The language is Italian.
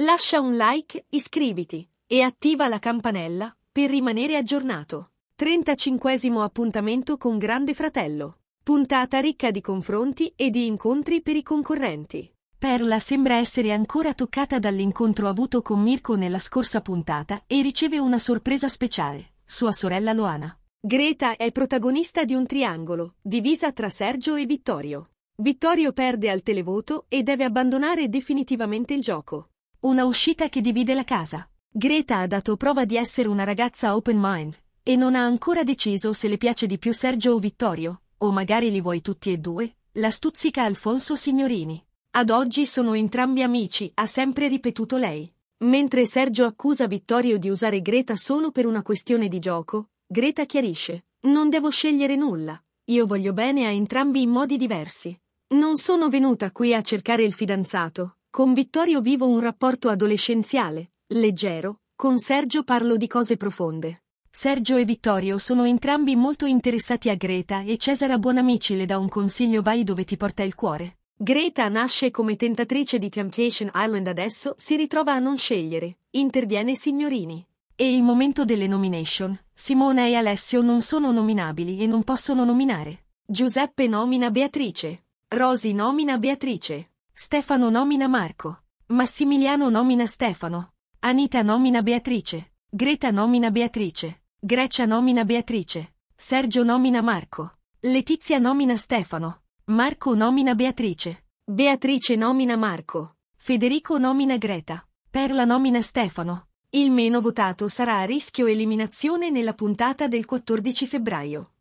Lascia un like, iscriviti e attiva la campanella per rimanere aggiornato. 35 appuntamento con Grande Fratello. Puntata ricca di confronti e di incontri per i concorrenti. Perla sembra essere ancora toccata dall'incontro avuto con Mirko nella scorsa puntata e riceve una sorpresa speciale, sua sorella Loana. Greta è protagonista di un triangolo, divisa tra Sergio e Vittorio. Vittorio perde al televoto e deve abbandonare definitivamente il gioco. Una uscita che divide la casa. Greta ha dato prova di essere una ragazza open mind e non ha ancora deciso se le piace di più Sergio o Vittorio, o magari li vuoi tutti e due, la stuzzica Alfonso Signorini. Ad oggi sono entrambi amici, ha sempre ripetuto lei. Mentre Sergio accusa Vittorio di usare Greta solo per una questione di gioco, Greta chiarisce, non devo scegliere nulla, io voglio bene a entrambi in modi diversi. Non sono venuta qui a cercare il fidanzato, con Vittorio vivo un rapporto adolescenziale, leggero, con Sergio parlo di cose profonde. Sergio e Vittorio sono entrambi molto interessati a Greta e Cesara Buonamici le dà un consiglio vai dove ti porta il cuore. Greta nasce come tentatrice di Temptation Island adesso si ritrova a non scegliere, interviene Signorini. E il momento delle nomination, Simona e Alessio non sono nominabili e non possono nominare. Giuseppe nomina Beatrice. Rosy nomina Beatrice. Stefano nomina Marco. Massimiliano nomina Stefano. Anita nomina Beatrice. Greta nomina Beatrice. Grecia nomina Beatrice. Sergio nomina Marco. Letizia nomina Stefano. Marco nomina Beatrice. Beatrice nomina Marco. Federico nomina Greta. Perla nomina Stefano. Il meno votato sarà a rischio eliminazione nella puntata del 14 febbraio.